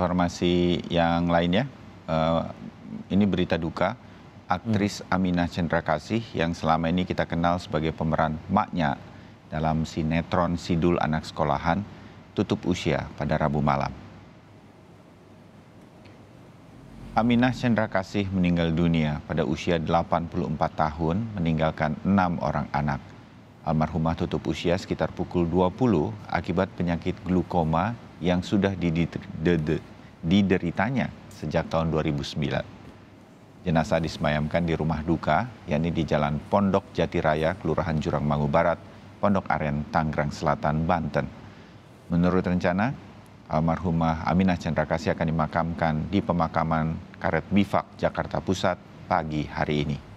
informasi yang lainnya, uh, eh, ini berita duka. Aktris hmm. Aminah Cendrakasih yang selama ini kita kenal sebagai pemeran maknya dalam sinetron Sidul Anak Sekolahan tutup usia pada Rabu malam. Aminah Cendrakasih meninggal dunia pada usia 84 tahun meninggalkan enam orang anak. Almarhumah tutup usia sekitar pukul 20 akibat penyakit glukoma yang sudah dideritanya sejak tahun 2009. Jenazah disemayamkan di rumah duka, yakni di Jalan Pondok Jati Raya, Kelurahan Jurangmangu Barat, Pondok Aren, Tangerang Selatan, Banten. Menurut rencana, almarhumah Aminah Cendrakasi akan dimakamkan di pemakaman Karet Bifak, Jakarta Pusat, pagi hari ini.